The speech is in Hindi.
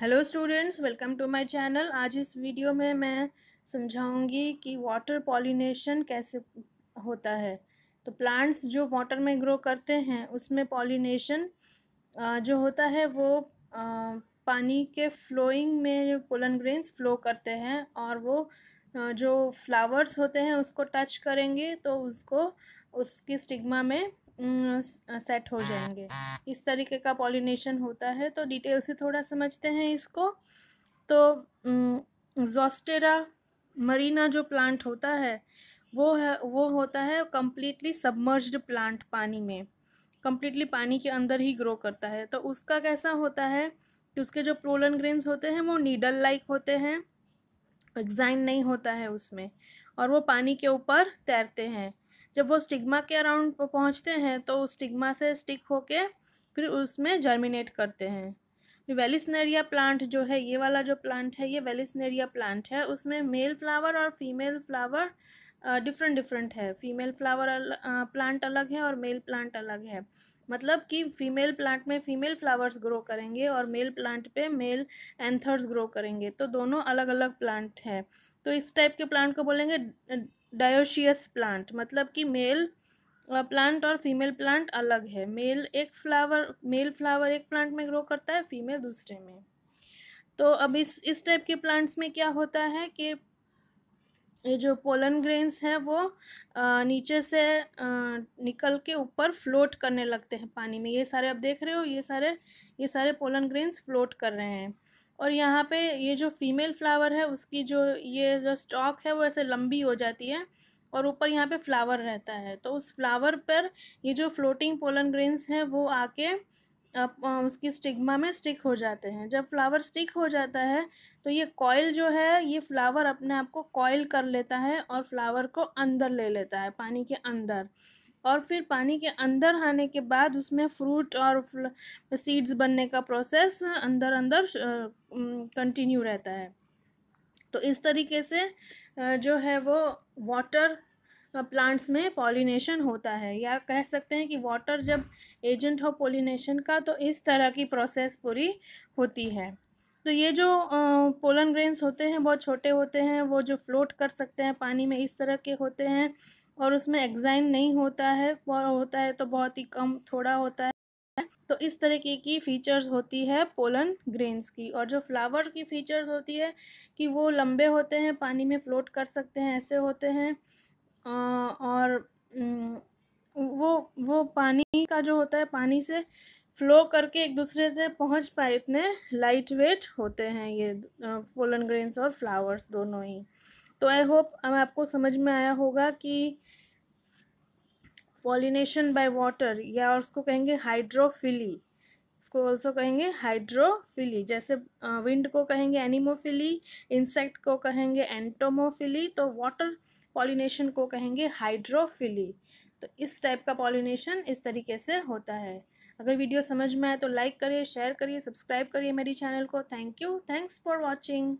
hello students welcome to my channel आज इस वीडियो में मैं समझाऊंगी कि वाटर पॉलिनेशन कैसे होता है तो प्लांट्स जो वाटर में ग्रो करते हैं उसमें पॉलिनेशन जो होता है वो पानी के फ्लोइंग में पोलन ग्रेन्स फ्लो करते हैं और वो जो फ्लावर्स होते हैं उसको टच करेंगे तो उसको उसकी स्टिग्मा में सेट हो जाएंगे इस तरीके का पॉलिनेशन होता है तो डिटेल से थोड़ा समझते हैं इसको तो जोस्टेरा मरीना जो प्लांट होता है वो है वो होता है कम्प्लीटली सबमर्ज्ड प्लांट पानी में कम्प्लीटली पानी के अंदर ही ग्रो करता है तो उसका कैसा होता है कि उसके जो प्रोलन ग्रेन्स होते हैं वो नीडल लाइक होते हैं एग्जाइन नहीं होता है उसमें और वो पानी के ऊपर तैरते हैं जब वो स्टिग्मा के अराउंड पहुँचते हैं तो स्टिग्मा से स्टिक होके फिर उसमें जर्मिनेट करते हैं वेलिसनेरिया प्लांट जो है ये वाला जो प्लांट है ये वेलिसनेरिया प्लांट है उसमें मेल फ्लावर और फीमेल फ्लावर डिफरेंट डिफरेंट है फीमेल फ्लावर अल, प्लांट अलग है और मेल प्लांट अलग है मतलब कि फीमेल प्लांट में फीमेल फ्लावर्स ग्रो करेंगे और मेल प्लांट पे मेल एंथर्स ग्रो करेंगे तो दोनों अलग अलग प्लांट हैं तो इस टाइप के प्लांट को बोलेंगे डायोशियस प्लांट मतलब कि मेल प्लांट और फीमेल प्लांट अलग है मेल एक फ्लावर मेल फ्लावर एक प्लांट में ग्रो करता है फीमेल दूसरे में तो अब इस इस टाइप के प्लांट्स में क्या होता है कि ये जो पोलन ग्रेन्स हैं वो आ, नीचे से आ, निकल के ऊपर फ्लोट करने लगते हैं पानी में ये सारे आप देख रहे हो ये सारे ये सारे पोलन ग्रेन्स फ्लोट कर रहे हैं और यहाँ पे ये जो फीमेल फ्लावर है उसकी जो ये जो स्टॉक है वो ऐसे लंबी हो जाती है और ऊपर यहाँ पे फ्लावर रहता है तो उस फ्लावर पर ये जो फ्लोटिंग पोलन ग्रेन्स हैं वो आके उसकी स्टिग्मा में स्टिक हो जाते हैं जब फ्लावर स्टिक हो जाता है तो ये कॉयल जो है ये फ्लावर अपने आप को कॉयल कर लेता है और फ्लावर को अंदर ले लेता है पानी के अंदर और फिर पानी के अंदर आने के बाद उसमें फ्रूट और सीड्स बनने का प्रोसेस अंदर अंदर कंटिन्यू रहता है तो इस तरीके से जो है वो वाटर प्लांट्स में पॉलिनेशन होता है या कह सकते हैं कि वाटर जब एजेंट हो पॉलिनेशन का तो इस तरह की प्रोसेस पूरी होती है तो ये जो पोलन ग्रेन्स होते हैं बहुत छोटे होते हैं वो जो फ्लोट कर सकते हैं पानी में इस तरह के होते हैं और उसमें एग्जाइन नहीं होता है और होता है तो बहुत ही कम थोड़ा होता है तो इस तरीके की फ़ीचर्स होती है पोलन ग्रेन्स की और जो फ्लावर की फ़ीचर्स होती है कि वो लंबे होते हैं पानी में फ्लोट कर सकते हैं ऐसे होते हैं और वो वो पानी का जो होता है पानी से फ्लो करके एक दूसरे से पहुंच पाए इतने लाइट वेट होते हैं ये पोलन ग्रेन्स और फ्लावर्स दोनों ही तो आई होप अब आपको समझ में आया होगा कि पॉलिनेशन बाय वाटर या और उसको कहेंगे हाइड्रोफिली इसको ऑल्सो कहेंगे हाइड्रोफिली जैसे विंड को कहेंगे एनिमोफिली इंसेक्ट को कहेंगे एंटोमोफिली तो वाटर पॉलिनेशन को कहेंगे हाइड्रोफिली तो इस टाइप का पॉलिनेशन इस तरीके से होता है अगर वीडियो समझ में आए तो लाइक करिए शेयर करिए सब्सक्राइब करिए मेरी चैनल को thank you thanks for watching